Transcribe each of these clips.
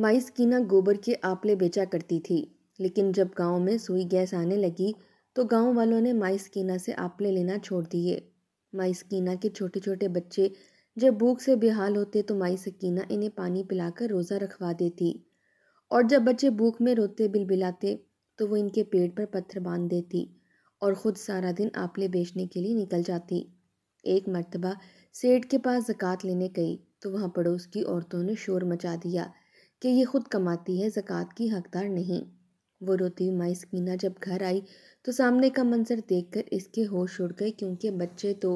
माई स्कीना गोबर के आपले बेचा करती थी लेकिन जब गांव में सुई गैस आने लगी तो गांव वालों ने माई स्कीना से आपले लेना छोड़ दिए माई स्कीना के छोटे छोटे बच्चे जब भूख से बेहाल होते तो माई सकीना इन्हें पानी पिलाकर रोज़ा रखवा देती और जब बच्चे भूख में रोते बिलबिलाते तो वो इनके पेट पर पत्थर बांध देती और ख़ुद सारा दिन आपले बेचने के लिए निकल जाती एक मरतबा सेठ के पास जक़ात लेने गई तो वहाँ पड़ोस की औरतों ने शोर मचा दिया कि ये खुद कमाती है जक़ात की हकदार नहीं वो रोती हुई माई सकीना जब घर आई तो सामने का मंज़र देखकर इसके होश उड़ गए क्योंकि बच्चे तो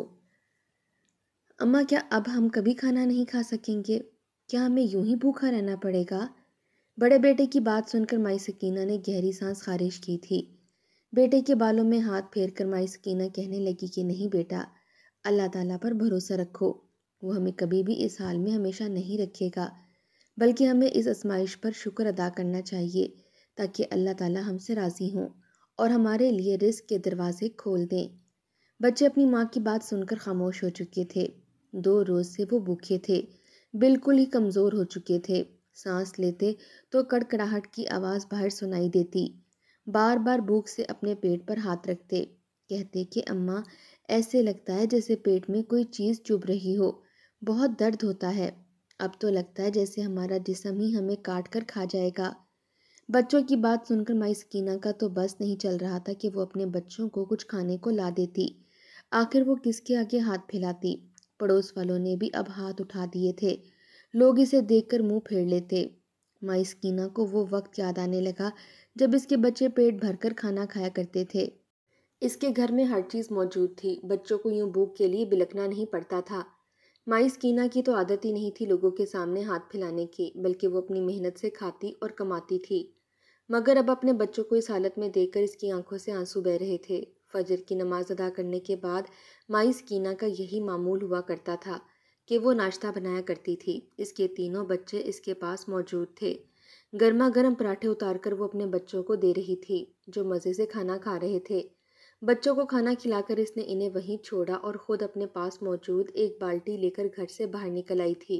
अम्मा क्या अब हम कभी खाना नहीं खा सकेंगे क्या हमें यूं ही भूखा रहना पड़ेगा बड़े बेटे की बात सुनकर माई सकीना ने गहरी सांस खारिज की थी बेटे के बालों में हाथ फेर कर माई सकीना कहने लगी कि नहीं बेटा अल्लाह ताला पर भरोसा रखो वो हमें कभी भी इस हाल में हमेशा नहीं रखेगा बल्कि हमें इस आजमाइश पर शुक्र अदा करना चाहिए ताकि अल्लाह ताला हमसे राज़ी हों और हमारे लिए रिस्क के दरवाज़े खोल दें बच्चे अपनी माँ की बात सुनकर खामोश हो चुके थे दो रोज़ से वो भूखे थे बिल्कुल ही कमज़ोर हो चुके थे सांस लेते तो कड़कड़ाहट की आवाज़ बाहर सुनाई देती बार बार भूख से अपने पेट पर हाथ रखते कहते कि अम्मा ऐसे लगता है जैसे पेट में कोई चीज़ चुभ रही हो बहुत दर्द होता है अब तो लगता है जैसे हमारा जिसम ही हमें काट कर खा जाएगा बच्चों की बात सुनकर माई सकीना का तो बस नहीं चल रहा था कि वो अपने बच्चों को कुछ खाने को ला देती आखिर वो किसके आगे हाथ फैलाती पड़ोस वालों ने भी अब हाथ उठा दिए थे लोग इसे देखकर मुंह फेर लेते माई सकीना को वो वक्त याद आने लगा जब इसके बच्चे पेट भरकर खाना खाया करते थे इसके घर में हर चीज़ मौजूद थी बच्चों को यूँ भूख के लिए बिलकना नहीं पड़ता था माई स्कीना की तो आदत ही नहीं थी लोगों के सामने हाथ फैलाने की बल्कि वो अपनी मेहनत से खाती और कमाती थी मगर अब अपने बच्चों को इस हालत में देखकर इसकी आंखों से आंसू बह रहे थे फजर की नमाज अदा करने के बाद माई स्कीना का यही मामूल हुआ करता था कि वो नाश्ता बनाया करती थी इसके तीनों बच्चे इसके पास मौजूद थे गर्मा गर्म पराठे उतार कर वो अपने बच्चों को दे रही थी जो मज़े से खाना खा रहे थे बच्चों को खाना खिलाकर इसने इन्हें वहीं छोड़ा और ख़ुद अपने पास मौजूद एक बाल्टी लेकर घर से बाहर निकल आई थी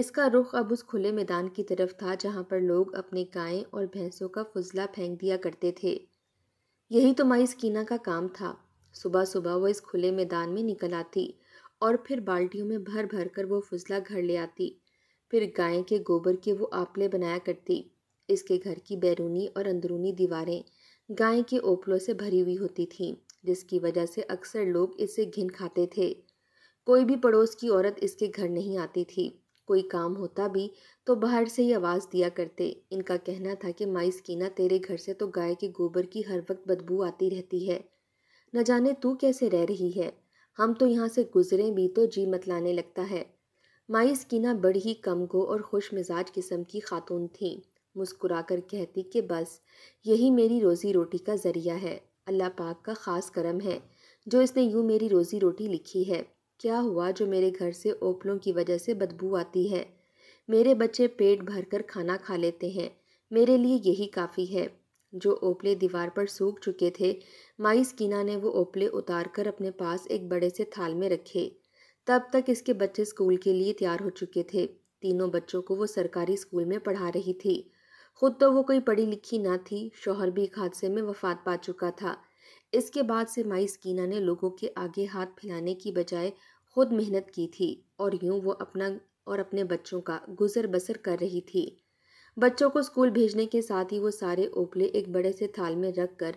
इसका रुख अब उस खुले मैदान की तरफ था जहाँ पर लोग अपने गायें और भैंसों का फजला फेंक दिया करते थे यही तो माई स्कीना का काम था सुबह सुबह वह इस खुले मैदान में निकल आती और फिर बाल्टियों में भर भर कर वो फजला घर ले आती फिर गाय के गोबर के वो आपले बनाया करती इसके घर की बैरूनी और अंदरूनी दीवारें गाय के ओपलों से भरी हुई होती थी जिसकी वजह से अक्सर लोग इसे घिन खाते थे कोई भी पड़ोस की औरत इसके घर नहीं आती थी कोई काम होता भी तो बाहर से ही आवाज़ दिया करते इनका कहना था कि माई स्कीना तेरे घर से तो गाय के गोबर की हर वक्त बदबू आती रहती है न जाने तू कैसे रह रही है हम तो यहाँ से गुजरे भी तो जी मतलाने लगता है माई स्कीना बड़ी ही कमगो और खुश मिजाज किस्म की खातून थी मुस्कुरा कर कहती कि बस यही मेरी रोज़ी रोटी का ज़रिया है अल्लाह पाक का ख़ास करम है जो इसने यूँ मेरी रोज़ी रोटी लिखी है क्या हुआ जो मेरे घर से ओपलों की वजह से बदबू आती है मेरे बच्चे पेट भर कर खाना खा लेते हैं मेरे लिए यही काफ़ी है जो ओपले दीवार पर सूख चुके थे माई स्कीना ने वो ओपले उतार कर अपने पास एक बड़े से थाल में रखे तब तक इसके बच्चे स्कूल के लिए तैयार हो चुके थे तीनों बच्चों को वो सरकारी स्कूल में पढ़ा रही थी खुद तो वो कोई पढ़ी लिखी ना थी शौहर भी एक हादसे में वफात पा चुका था इसके बाद से माई स्कीना ने लोगों के आगे हाथ फैलाने की बजाय खुद मेहनत की थी और यूं वो अपना और अपने बच्चों का गुजर बसर कर रही थी बच्चों को स्कूल भेजने के साथ ही वो सारे ओपले एक बड़े से थाल में रख कर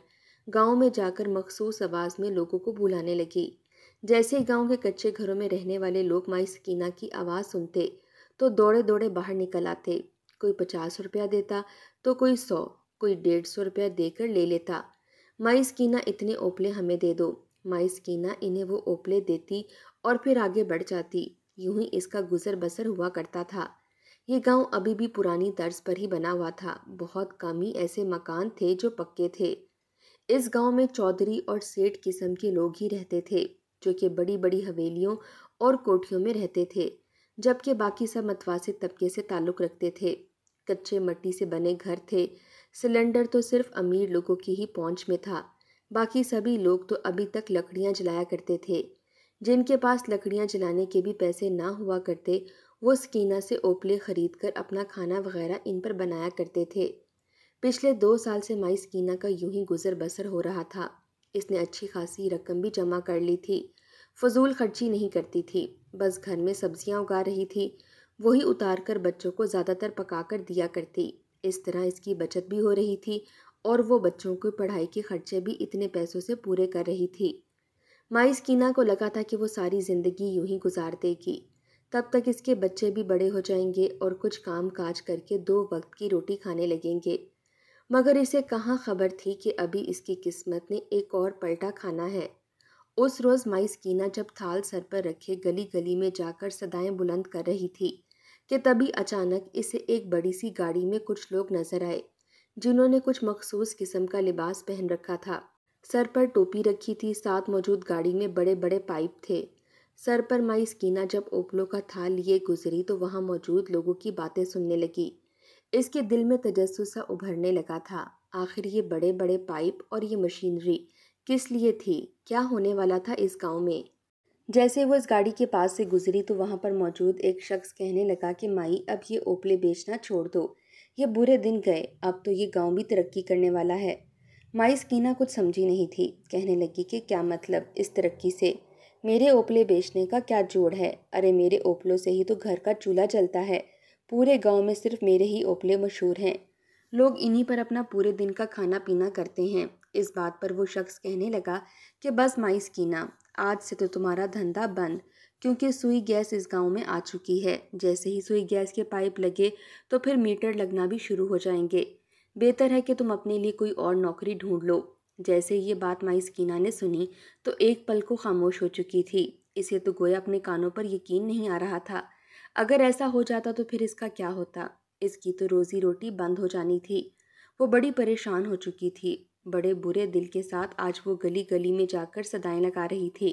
गाँव में जाकर मखसूस आवाज़ में लोगों को बुलाने लगी जैसे ही गाँव के कच्चे घरों में रहने वाले लोग माई सकीना की आवाज़ सुनते तो दौड़े दौड़े बाहर निकल आते कोई पचास रुपया देता तो कोई सौ कोई डेढ़ सौ रुपया देकर ले लेता माई स्कीना इतने ओपले हमें दे दो माई स्कीना इन्हें वो ओपले देती और फिर आगे बढ़ जाती यूं ही इसका गुजर बसर हुआ करता था ये गांव अभी भी पुरानी तर्ज पर ही बना हुआ था बहुत कम ही ऐसे मकान थे जो पक्के थे इस गांव में चौधरी और सेठ किस्म के लोग ही रहते थे जो कि बड़ी बड़ी हवेलियों और कोठियों में रहते थे जबकि बाकी सब मतवासे तबके से ताल्लुक़ रखते थे कच्चे मट्टी से बने घर थे सिलेंडर तो सिर्फ अमीर लोगों की ही पहुंच में था बाकी सभी लोग तो अभी तक लकड़ियां जलाया करते थे जिनके पास लकड़ियां जलाने के भी पैसे ना हुआ करते वो स्कीना से ओपले खरीद कर अपना खाना वगैरह इन पर बनाया करते थे पिछले दो साल से माई स्कीना का यूं ही गुजर बसर हो रहा था इसने अच्छी खासी रकम भी जमा कर ली थी फजूल खर्ची नहीं करती थी बस घर में सब्जियां उगा रही थी वही उतार कर बच्चों को ज़्यादातर पका कर दिया करती इस तरह इसकी बचत भी हो रही थी और वो बच्चों की पढ़ाई के खर्चे भी इतने पैसों से पूरे कर रही थी माई स्कीना को लगा था कि वो सारी ज़िंदगी यूं ही गुजार देगी तब तक इसके बच्चे भी बड़े हो जाएंगे और कुछ काम काज करके दो वक्त की रोटी खाने लगेंगे मगर इसे कहाँ खबर थी कि अभी इसकी किस्मत ने एक और पलटा खाना है उस रोज़ माई स्कीना जब थाल सर पर रखे गली गली में जाकर सदाएं बुलंद कर रही थी कि तभी अचानक इसे एक बड़ी सी गाड़ी में कुछ लोग नजर आए जिन्होंने कुछ मखसूस किस्म का लिबास पहन रखा था सर पर टोपी रखी थी साथ मौजूद गाड़ी में बड़े बड़े पाइप थे सर पर माई स्कीना जब ओपलो का थाल लिए गुजरी तो वहाँ मौजूद लोगों की बातें सुनने लगी इसके दिल में सा उभरने लगा था आखिर ये बड़े बड़े पाइप और ये मशीनरी किस लिए थी क्या होने वाला था इस गांव में जैसे वो इस गाड़ी के पास से गुजरी तो वहाँ पर मौजूद एक शख्स कहने लगा कि माई अब ये ओपले बेचना छोड़ दो ये बुरे दिन गए अब तो ये गांव भी तरक्की करने वाला है माई स्कीना कुछ समझी नहीं थी कहने लगी कि क्या मतलब इस तरक्की से मेरे ओपले बेचने का क्या जोड़ है अरे मेरे ओपलों से ही तो घर का चूल्हा चलता है पूरे गाँव में सिर्फ मेरे ही ओपले मशहूर हैं लोग इन्हीं पर अपना पूरे दिन का खाना पीना करते हैं इस बात पर वो शख्स कहने लगा कि बस माई स्कीना आज से तो तुम्हारा धंधा बंद क्योंकि सुई गैस इस गांव में आ चुकी है जैसे ही सुई गैस के पाइप लगे तो फिर मीटर लगना भी शुरू हो जाएंगे बेहतर है कि तुम अपने लिए कोई और नौकरी ढूंढ लो जैसे ये बात माई स्कीना ने सुनी तो एक पल को खामोश हो चुकी थी इसे तो गोया अपने कानों पर यकीन नहीं आ रहा था अगर ऐसा हो जाता तो फिर इसका क्या होता इसकी तो रोज़ी रोटी बंद हो जानी थी वो बड़ी परेशान हो चुकी थी बड़े बुरे दिल के साथ आज वो गली गली में जाकर सदाएं लगा रही थी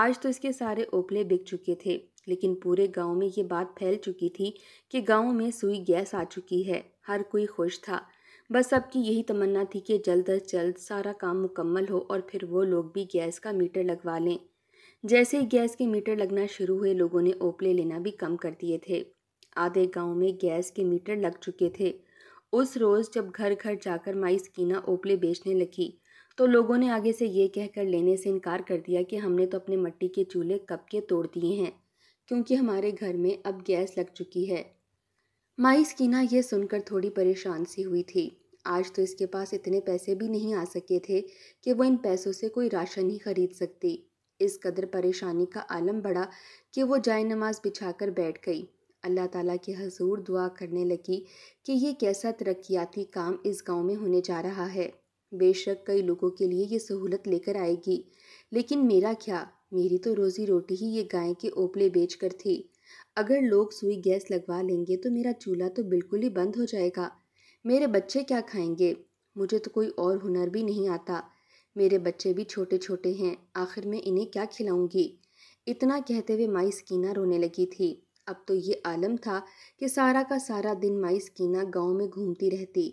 आज तो इसके सारे ओपले बिक चुके थे लेकिन पूरे गांव में ये बात फैल चुकी थी कि गांव में सुई गैस आ चुकी है हर कोई खुश था बस सबकी यही तमन्ना थी कि जल्द अज जल्द सारा काम मुकम्मल हो और फिर वो लोग भी गैस का मीटर लगवा लें जैसे ही गैस के मीटर लगना शुरू हुए लोगों ने ओपले लेना भी कम कर दिए थे आधे गांव में गैस के मीटर लग चुके थे उस रोज़ जब घर घर जाकर माई स्कीना ओपले बेचने लगी तो लोगों ने आगे से ये कहकर लेने से इनकार कर दिया कि हमने तो अपने मट्टी के चूल्हे कब के तोड़ दिए हैं क्योंकि हमारे घर में अब गैस लग चुकी है माई स्कीना यह सुनकर थोड़ी परेशान सी हुई थी आज तो इसके पास इतने पैसे भी नहीं आ सके थे कि वो इन पैसों से कोई राशन ही खरीद सकती इस कदर परेशानी का आलम बढ़ा कि वो जाय नमाज बिछा कर बैठ गई अल्लाह ताला के हजूर दुआ करने लगी कि ये कैसा तरक्याती काम इस गांव में होने जा रहा है बेशक कई लोगों के लिए ये सहूलत लेकर आएगी लेकिन मेरा क्या मेरी तो रोज़ी रोटी ही ये गाय के ओपले बेच कर थी अगर लोग सुई गैस लगवा लेंगे तो मेरा चूल्हा तो बिल्कुल ही बंद हो जाएगा मेरे बच्चे क्या खाएंगे मुझे तो कोई और हुनर भी नहीं आता मेरे बच्चे भी छोटे छोटे हैं आखिर मैं इन्हें क्या खिलाऊंगी इतना कहते हुए माई स्कीना रोने लगी थी अब तो ये आलम था कि सारा का सारा दिन माई स्कीना गांव में घूमती रहती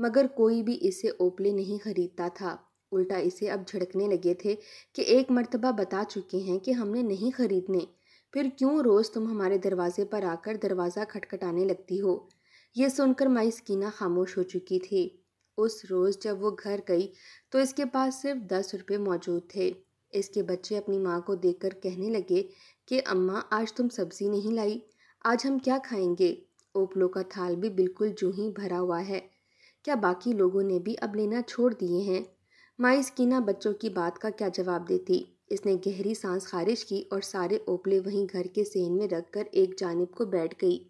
मगर कोई भी इसे ओपले नहीं खरीदता था उल्टा इसे अब झड़कने लगे थे कि एक मरतबा बता चुके हैं कि हमने नहीं खरीदने फिर क्यों रोज़ तुम हमारे दरवाजे पर आकर दरवाज़ा खटखटाने लगती हो ये सुनकर माई स्कीना खामोश हो चुकी थी उस रोज़ जब वो घर गई तो इसके पास सिर्फ दस रुपये मौजूद थे इसके बच्चे अपनी माँ को देखकर कहने लगे कि अम्मा आज तुम सब्ज़ी नहीं लाई आज हम क्या खाएंगे ओपलो का थाल भी बिल्कुल जू ही भरा हुआ है क्या बाकी लोगों ने भी अब लेना छोड़ दिए हैं माई स्कीना बच्चों की बात का क्या जवाब देती इसने गहरी सांस खारिज की और सारे ओपले वहीं घर के सेन में रख कर एक जानब को बैठ गई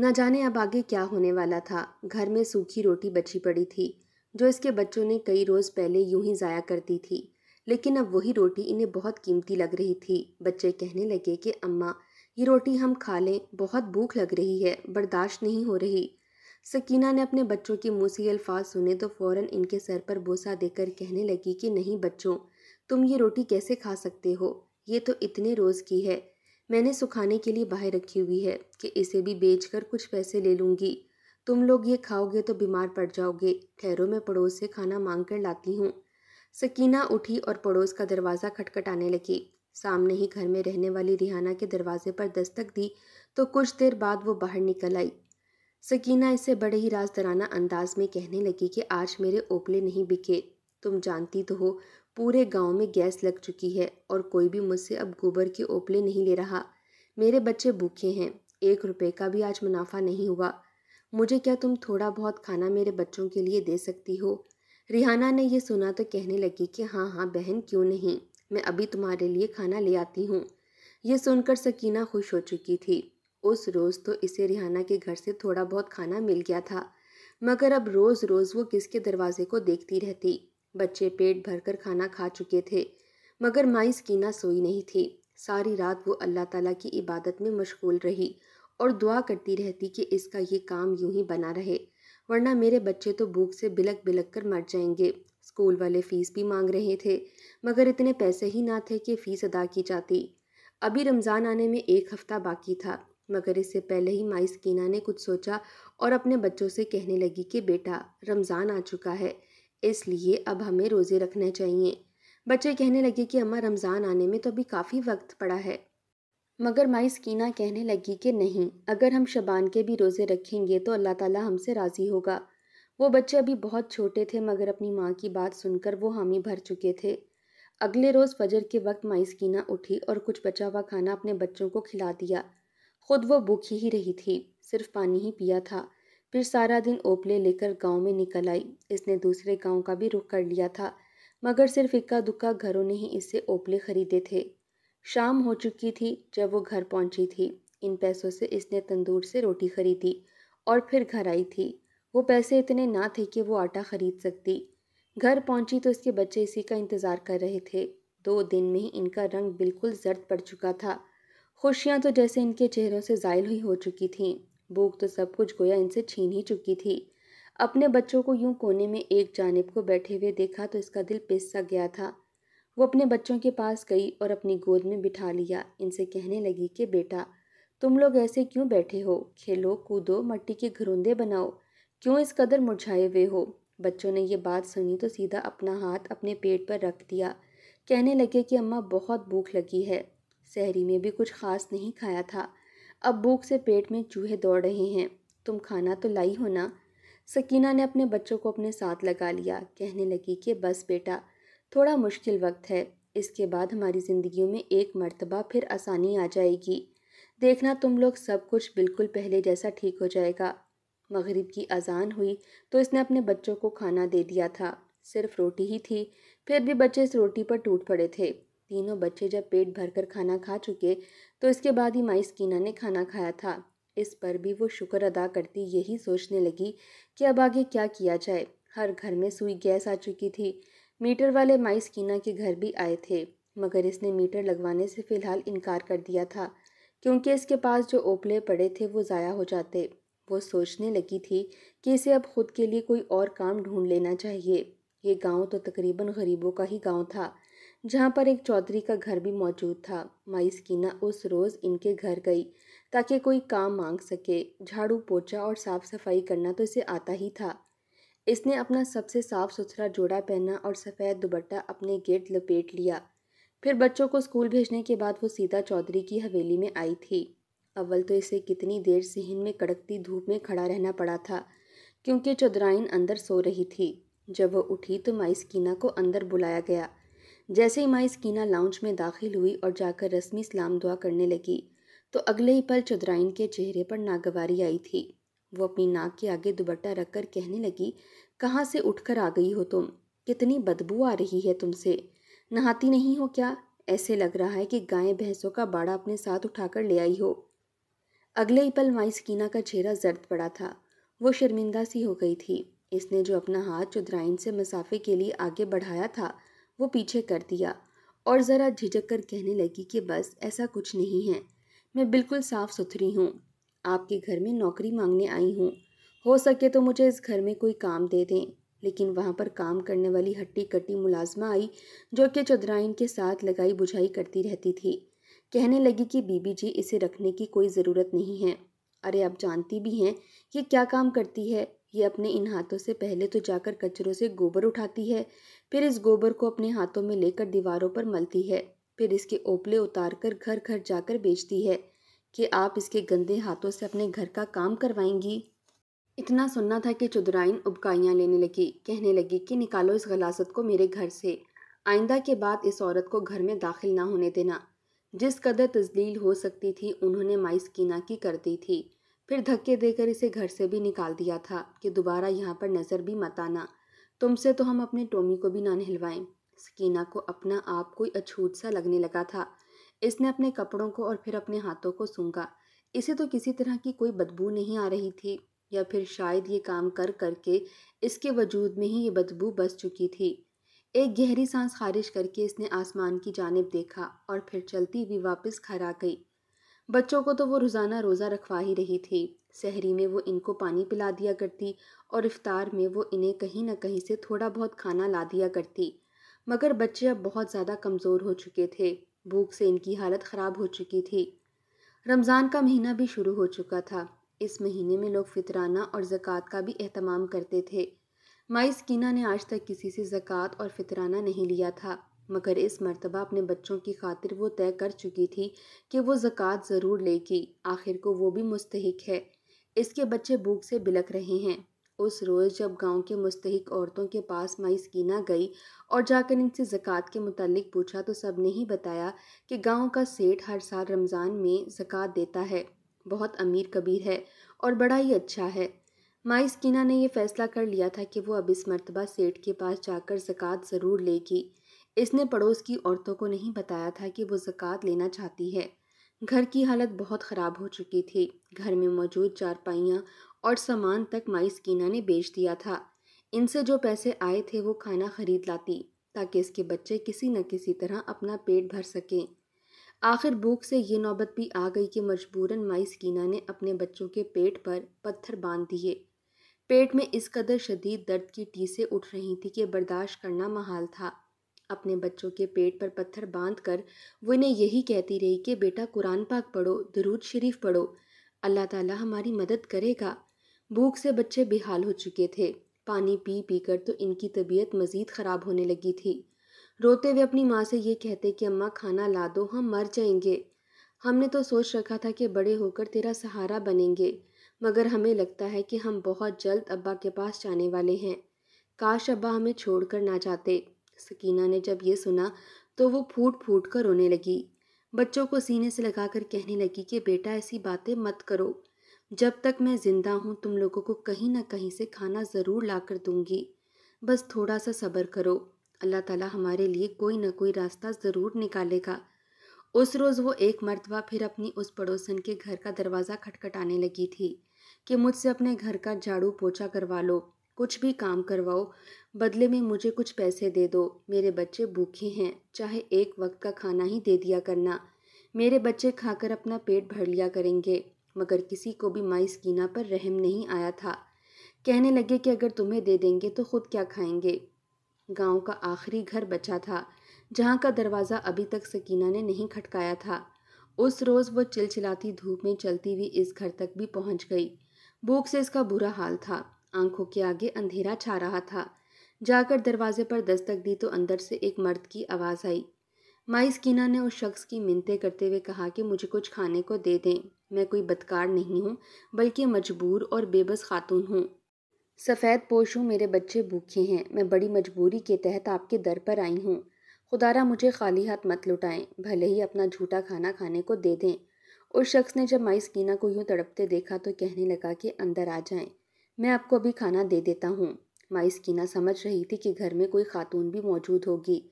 न जाने अब आगे क्या होने वाला था घर में सूखी रोटी बची पड़ी थी जो इसके बच्चों ने कई रोज़ पहले यूं ही ज़ाया कर दी थी लेकिन अब वही रोटी इन्हें बहुत कीमती लग रही थी बच्चे कहने लगे कि अम्मा ये रोटी हम खा लें बहुत भूख लग रही है बर्दाश्त नहीं हो रही सकीना ने अपने बच्चों के मुँह से ये अल्फाज सुने तो फ़ौर इनके सर पर बोसा देकर कहने लगी कि नहीं बच्चों तुम ये रोटी कैसे खा सकते हो ये तो इतने रोज़ की है मैंने सुखाने के लिए बाहर रखी हुई है कि इसे भी बेच कर कुछ पैसे ले लूँगी तुम लोग ये खाओगे तो बीमार पड़ जाओगे ठहरों में पड़ोस से खाना मांग कर लाती हूँ सकीना उठी और पड़ोस का दरवाज़ा खटखटाने लगी सामने ही घर में रहने वाली रिहाना के दरवाजे पर दस्तक दी तो कुछ देर बाद वो बाहर निकल आई सकीना इसे बड़े ही राजदराना अंदाज में कहने लगी कि आज मेरे ओपले नहीं बिके तुम जानती तो हो पूरे गांव में गैस लग चुकी है और कोई भी मुझसे अब गोबर के ओपले नहीं ले रहा मेरे बच्चे भूखे हैं एक रुपये का भी आज मुनाफा नहीं हुआ मुझे क्या तुम थोड़ा बहुत खाना मेरे बच्चों के लिए दे सकती हो रिहाना ने यह सुना तो कहने लगी कि हाँ हाँ बहन क्यों नहीं मैं अभी तुम्हारे लिए खाना ले आती हूँ यह सुनकर सकीना खुश हो चुकी थी उस रोज़ तो इसे रिहाना के घर से थोड़ा बहुत खाना मिल गया था मगर अब रोज़ रोज़ वो किसके दरवाजे को देखती रहती बच्चे पेट भरकर खाना खा चुके थे मगर माई सकीना सोई नहीं थी सारी रात वो अल्लाह ताला की इबादत में मशगूल रही और दुआ करती रहती कि इसका ये काम यूं ही बना रहे वरना मेरे बच्चे तो भूख से बिलक बिलक कर मर जाएंगे स्कूल वाले फ़ीस भी मांग रहे थे मगर इतने पैसे ही ना थे कि फ़ीस अदा की जाती अभी रमज़ान आने में एक हफ़्ता बाकी था मगर इससे पहले ही माई स्कीना ने कुछ सोचा और अपने बच्चों से कहने लगी कि बेटा रमज़ान आ चुका है इसलिए अब हमें रोज़े रखने चाहिए बच्चे कहने लगे कि अम्मा रमज़ान आने में तो अभी काफ़ी वक्त पड़ा है मगर माई सकीना कहने लगी कि नहीं अगर हम शबान के भी रोज़े रखेंगे तो अल्लाह ताला हमसे राज़ी होगा वो बच्चे अभी बहुत छोटे थे मगर अपनी माँ की बात सुनकर वो हामी भर चुके थे अगले रोज़ फजर के वक्त माई सकीना उठी और कुछ बचा हुआ खाना अपने बच्चों को खिला दिया खुद वो भूखी ही रही थी सिर्फ पानी ही पिया था फिर सारा दिन ओपले लेकर गांव में निकल आई इसने दूसरे गांव का भी रुख कर लिया था मगर सिर्फ इक्का दुक्का घरों ने ही इससे ओपले खरीदे थे शाम हो चुकी थी जब वो घर पहुंची थी इन पैसों से इसने तंदूर से रोटी खरीदी और फिर घर आई थी वो पैसे इतने ना थे कि वो आटा खरीद सकती घर पहुंची तो इसके बच्चे इसी का इंतज़ार कर रहे थे दो दिन में ही इनका रंग बिल्कुल जर्द पड़ चुका था खुशियाँ तो जैसे इनके चेहरों से जायल ही हो चुकी थीं भूख तो सब कुछ गोया इनसे छीन ही चुकी थी अपने बच्चों को यूं कोने में एक जानब को बैठे हुए देखा तो इसका दिल पिस सा गया था वो अपने बच्चों के पास गई और अपनी गोद में बिठा लिया इनसे कहने लगी कि बेटा तुम लोग ऐसे क्यों बैठे हो खेलो कूदो मट्टी के घरूंदे बनाओ क्यों इस कदर मुरझाए हुए हो बच्चों ने ये बात सुनी तो सीधा अपना हाथ अपने पेट पर रख दिया कहने लगे कि अम्मा बहुत भूख लगी है शहरी में भी कुछ खास नहीं खाया था अब भूख से पेट में चूहे दौड़ रहे हैं तुम खाना तो लाई हो ना सकीना ने अपने बच्चों को अपने साथ लगा लिया कहने लगी कि बस बेटा थोड़ा मुश्किल वक्त है इसके बाद हमारी ज़िंदगियों में एक मरतबा फिर आसानी आ जाएगी देखना तुम लोग सब कुछ बिल्कुल पहले जैसा ठीक हो जाएगा मगरिब की अजान हुई तो इसने अपने बच्चों को खाना दे दिया था सिर्फ रोटी ही थी फिर भी बच्चे इस रोटी पर टूट पड़े थे तीनों बच्चे जब पेट भरकर खाना खा चुके तो इसके बाद ही माई स्कीना ने खाना खाया था इस पर भी वो शुक्र अदा करती यही सोचने लगी कि अब आगे क्या किया जाए हर घर में सुई गैस आ चुकी थी मीटर वाले माइस कीना के घर भी आए थे मगर इसने मीटर लगवाने से फ़िलहाल इनकार कर दिया था क्योंकि इसके पास जो ओपले पड़े थे वो ज़ाया हो जाते वो सोचने लगी थी कि इसे अब खुद के लिए कोई और काम ढूंढ लेना चाहिए ये गांव तो तकरीबन गरीबों का ही गांव था जहाँ पर एक चौधरी का घर भी मौजूद था माई कीना उस रोज़ इनके घर गई ताकि कोई काम मांग सके झाड़ू पोछा और साफ़ सफाई करना तो इसे आता ही था इसने अपना सबसे साफ सुथरा जोड़ा पहना और सफ़ेद दुबट्टा अपने गेट लपेट लिया फिर बच्चों को स्कूल भेजने के बाद वो सीता चौधरी की हवेली में आई थी अव्वल तो इसे कितनी देर सिहन में कड़कती धूप में खड़ा रहना पड़ा था क्योंकि चौधराइन अंदर सो रही थी जब वह उठी तो माइस कीना को अंदर बुलाया गया जैसे ही माइस कीना लाउंज में दाखिल हुई और जाकर रस्मी सलाम दुआ करने लगी तो अगले ही पल चौधराइन के चेहरे पर नागवारी आई थी वो अपनी नाक के आगे दुबट्टा रखकर कहने लगी कहाँ से उठकर आ गई हो तुम कितनी बदबू आ रही है तुमसे नहाती नहीं हो क्या ऐसे लग रहा है कि गाय भैंसों का बाड़ा अपने साथ उठाकर ले आई हो अगले ही पल माई सकीना का चेहरा जर्द पड़ा था वो शर्मिंदा सी हो गई थी इसने जो अपना हाथ चुदराइन से मुसाफे के लिए आगे बढ़ाया था वो पीछे कर दिया और ज़रा झिझक कर कहने लगी कि बस ऐसा कुछ नहीं है मैं बिल्कुल साफ़ सुथरी हूँ आपके घर में नौकरी मांगने आई हूँ हो सके तो मुझे इस घर में कोई काम दे दें लेकिन वहाँ पर काम करने वाली हट्टी कट्टी मुलाजमा आई जो कि चौधराइन के साथ लगाई बुझाई करती रहती थी कहने लगी कि बीबी जी इसे रखने की कोई ज़रूरत नहीं है अरे आप जानती भी हैं ये क्या काम करती है ये अपने इन हाथों से पहले तो जाकर कचरों से गोबर उठाती है फिर इस गोबर को अपने हाथों में लेकर दीवारों पर मलती है फिर इसके ओपले उतार कर घर घर जाकर बेचती है कि आप इसके गंदे हाथों से अपने घर का काम करवाएंगी इतना सुनना था कि चुदराइन उबकाइयाँ लेने लगी कहने लगी कि निकालो इस गलासत को मेरे घर से आइंदा के बाद इस औरत को घर में दाखिल ना होने देना जिस कदर तजलील हो सकती थी उन्होंने माइस कीना की कर दी थी फिर धक्के देकर इसे घर से भी निकाल दिया था कि दोबारा यहाँ पर नज़र भी मत आना तुमसे तो हम अपने टोमी को भी ना नहलवाएं सकीना को अपना आप कोई अछूत सा लगने लगा था इसने अपने कपड़ों को और फिर अपने हाथों को सूंघा इसे तो किसी तरह की कोई बदबू नहीं आ रही थी या फिर शायद ये काम कर करके इसके वजूद में ही ये बदबू बस चुकी थी एक गहरी सांस खारिज करके इसने आसमान की जानब देखा और फिर चलती हुई वापस घर आ गई बच्चों को तो वो रोज़ाना रोज़ा रखवा ही रही थी सहरी में वो इनको पानी पिला दिया करती और इफ्तार में वो इन्हें कहीं ना कहीं से थोड़ा बहुत खाना ला दिया करती मगर बच्चे अब बहुत ज़्यादा कमज़ोर हो चुके थे भूख से इनकी हालत ख़राब हो चुकी थी रमज़ान का महीना भी शुरू हो चुका था इस महीने में लोग फितराना और ज़क़़त का भी अहतमाम करते थे माई स्कीना ने आज तक किसी से ज़क़़त और फितराना नहीं लिया था मगर इस मरतबा अपने बच्चों की खातिर वो तय कर चुकी थी कि वो ज़क़़त ज़रूर लेगी आखिर को वो भी मुस्तक है इसके बच्चे भूख से बिलक रहे हैं उस रोज़ जब गांव के मुस्तक औरतों के पास माई सकीना गई और जाकर इनसे ज़क़़त के मुतलक पूछा तो सब ने ही बताया कि गांव का सेठ हर साल रमज़ान में ज़क़़त देता है बहुत अमीर कबीर है और बड़ा ही अच्छा है माई सकीना ने यह फ़ैसला कर लिया था कि वो अब इस मरतबा सेठ के पास जाकर ज़क़़त ज़रूर लेगी इसने पड़ोस की औरतों को नहीं बताया था कि वो ज़क़़त लेना चाहती है घर की हालत बहुत ख़राब हो चुकी थी घर में मौजूद चारपाइयाँ और सामान तक माइस ने बेच दिया था इनसे जो पैसे आए थे वो खाना खरीद लाती ताकि इसके बच्चे किसी न किसी तरह अपना पेट भर सकें आखिर भूख से ये नौबत भी आ गई कि मजबूरन माइस ने अपने बच्चों के पेट पर पत्थर बांध दिए पेट में इस कदर शदीद दर्द की टीसें उठ रही थी कि बर्दाश्त करना महाल था अपने बच्चों के पेट पर पत्थर बांध कर वो इन्हें यही कहती रही कि बेटा कुरान पाक पढ़ो दरूद शरीफ पढ़ो अल्लाह ताला हमारी मदद करेगा भूख से बच्चे बेहाल हो चुके थे पानी पी पीकर तो इनकी तबीयत मज़ीद ख़राब होने लगी थी रोते हुए अपनी माँ से ये कहते कि अम्मा खाना ला दो हम मर जाएंगे हमने तो सोच रखा था कि बड़े होकर तेरा सहारा बनेंगे मगर हमें लगता है कि हम बहुत जल्द अब्बा के पास जाने वाले हैं काश अब्बा हमें छोड़ कर ना जाते सकीना ने जब ये सुना तो वो फूट फूट कर रोने लगी बच्चों को सीने से लगाकर कहने लगी कि बेटा ऐसी बातें मत करो जब तक मैं ज़िंदा हूँ तुम लोगों को कहीं ना कहीं से खाना ज़रूर ला कर दूँगी बस थोड़ा सा सब्र करो अल्लाह ताला हमारे लिए कोई ना कोई रास्ता ज़रूर निकालेगा उस रोज़ वो एक मरतबा फिर अपनी उस पड़ोसन के घर का दरवाज़ा खटखटाने लगी थी कि मुझसे अपने घर का झाड़ू पोछा करवा लो कुछ भी काम करवाओ बदले में मुझे कुछ पैसे दे दो मेरे बच्चे भूखे हैं चाहे एक वक्त का खाना ही दे दिया करना मेरे बच्चे खाकर अपना पेट भर लिया करेंगे मगर किसी को भी माई स्कीना पर रहम नहीं आया था कहने लगे कि अगर तुम्हें दे देंगे तो खुद क्या खाएंगे गांव का आखिरी घर बचा था जहाँ का दरवाज़ा अभी तक सकीना ने नहीं खटकाया था उस रोज़ वो चिलचिलाती धूप में चलती हुई इस घर तक भी पहुँच गई भूख से इसका बुरा हाल था आंखों के आगे अंधेरा छा रहा था जाकर दरवाजे पर दस्तक दी तो अंदर से एक मर्द की आवाज़ आई माई स्कीना ने उस शख्स की मिनतें करते हुए कहा कि मुझे कुछ खाने को दे दें मैं कोई बदकार नहीं हूँ बल्कि मजबूर और बेबस खातून हूँ सफ़ेद पोश हूँ मेरे बच्चे भूखे हैं मैं बड़ी मजबूरी के तहत आपके दर पर आई हूँ खुदारा मुझे खाली हाथ मत लुटाएं भले ही अपना झूठा खाना खाने को दे दें उस शख्स ने जब माई कीना को यूँ तड़पते देखा तो कहने लगा कि अंदर आ जाएं मैं आपको अभी खाना दे देता हूँ माई कीना समझ रही थी कि घर में कोई खातून भी मौजूद होगी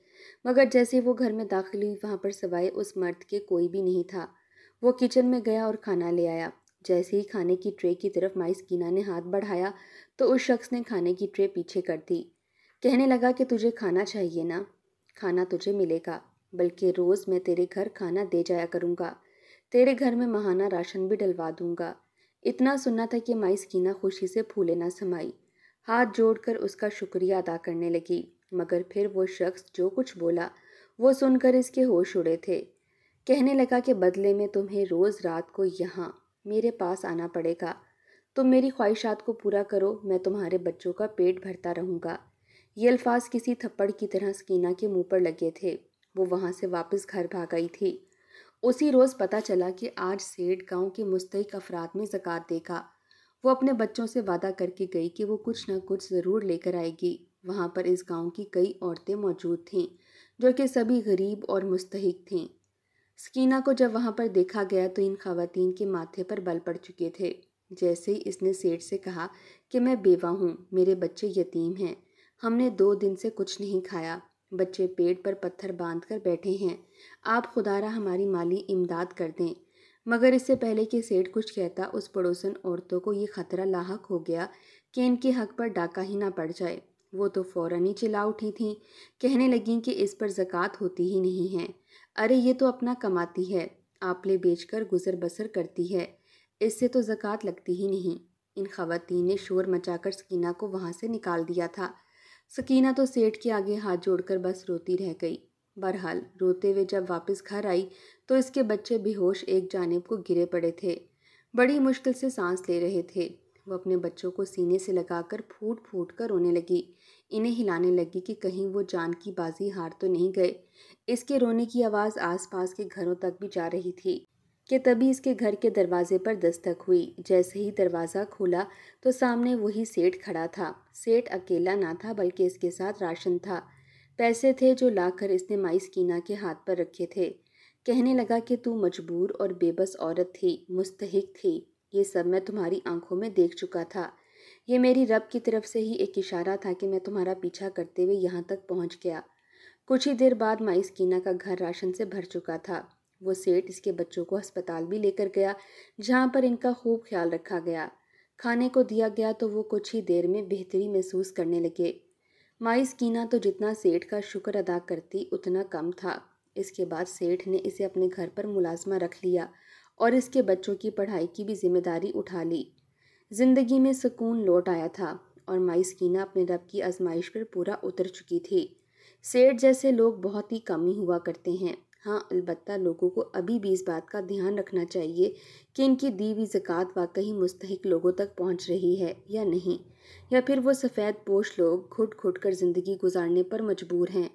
मगर जैसे वो घर में दाखिल हुई वहाँ पर सवाए उस मर्द के कोई भी नहीं था वो किचन में गया और खाना ले आया जैसे ही खाने की ट्रे की तरफ माइस्कीना ने हाथ बढ़ाया तो उस शख्स ने खाने की ट्रे पीछे कर दी कहने लगा कि तुझे खाना चाहिए ना खाना तुझे मिलेगा बल्कि रोज़ मैं तेरे घर खाना दे जाया करूँगा तेरे घर में महाना राशन भी डलवा दूँगा इतना सुनना था कि माइस्कीना खुशी से फूले ना समाई हाथ जोड़कर उसका शुक्रिया अदा करने लगी मगर फिर वो शख्स जो कुछ बोला वो सुनकर इसके होश उड़े थे कहने लगा कि बदले में तुम्हें रोज़ रात को यहाँ मेरे पास आना पड़ेगा तुम मेरी ख्वाहिशात को पूरा करो मैं तुम्हारे बच्चों का पेट भरता रहूँगा ये अल्फाज किसी थप्पड़ की तरह स्कीना के मुंह पर लगे थे वो वहाँ से वापस घर भाग गई थी उसी रोज़ पता चला कि आज सेठ गांव के मुस्तक अफराद में ज़क़़त देगा वो अपने बच्चों से वादा करके गई कि वो कुछ ना कुछ ज़रूर लेकर आएगी वहाँ पर इस गांव की कई औरतें मौजूद थीं जो कि सभी गरीब और मुस्तक थीं स्कीना को जब वहाँ पर देखा गया तो इन खातन के माथे पर बल पड़ चुके थे जैसे ही इसने सेठ से कहा कि मैं बेवा हूँ मेरे बच्चे यतीम हैं हमने दो दिन से कुछ नहीं खाया बच्चे पेट पर पत्थर बांध कर बैठे हैं आप खुदारा हमारी माली इमदाद कर दें मगर इससे पहले कि सेठ कुछ कहता उस पड़ोसन औरतों को ये ख़तरा लाक हो गया कि इनके हक पर डाका ही ना पड़ जाए वो तो फ़ौरन ही चिल्ला उठी थीं कहने लगीं कि इस पर ज़क़़त होती ही नहीं है अरे ये तो अपना कमाती है आपले बेचकर गुजर बसर करती है इससे तो ज़क़़त लगती ही नहीं इन खवतान ने शोर मचाकर सकीना को वहाँ से निकाल दिया था सकीना तो सेठ के आगे हाथ जोड़कर बस रोती रह गई बहरहाल रोते हुए जब वापस घर आई तो इसके बच्चे बेहोश एक जानब को गिरे पड़े थे बड़ी मुश्किल से सांस ले रहे थे वो अपने बच्चों को सीने से लगाकर फूट फूट कर रोने लगी इन्हें हिलाने लगी कि कहीं वो जान की बाजी हार तो नहीं गए इसके रोने की आवाज़ आसपास के घरों तक भी जा रही थी कि तभी इसके घर के दरवाजे पर दस्तक हुई जैसे ही दरवाज़ा खोला तो सामने वही सेठ खड़ा था सेठ अकेला ना था बल्कि इसके साथ राशन था पैसे थे जो लाकर इसने माई स्कीना के हाथ पर रखे थे कहने लगा कि तू मजबूर और बेबस औरत थी मुस्तहिक थी ये सब मैं तुम्हारी आंखों में देख चुका था ये मेरी रब की तरफ से ही एक इशारा था कि मैं तुम्हारा पीछा करते हुए यहाँ तक पहुँच गया कुछ ही देर बाद स्कीना का घर राशन से भर चुका था वो सेठ इसके बच्चों को अस्पताल भी लेकर गया जहाँ पर इनका खूब ख्याल रखा गया खाने को दिया गया तो वो कुछ ही देर में बेहतरी महसूस करने लगे माई स्कीना तो जितना सेठ का शुक्र अदा करती उतना कम था इसके बाद सेठ ने इसे अपने घर पर मुलाजमा रख लिया और इसके बच्चों की पढ़ाई की भी जिम्मेदारी उठा ली ज़िंदगी में सुकून लौट आया था और सकीना अपने रब की आजमाइश पर पूरा उतर चुकी थी सेठ जैसे लोग बहुत ही कम ही हुआ करते हैं हाँ अलबत् लोगों को अभी भी इस बात का ध्यान रखना चाहिए कि इनकी दी हुई ज़क़़त वाकई मुस्तक लोगों तक पहुँच रही है या नहीं या फिर वो सफ़ेद पोश लोग घुट घुट कर ज़िंदगी गुजारने पर मजबूर हैं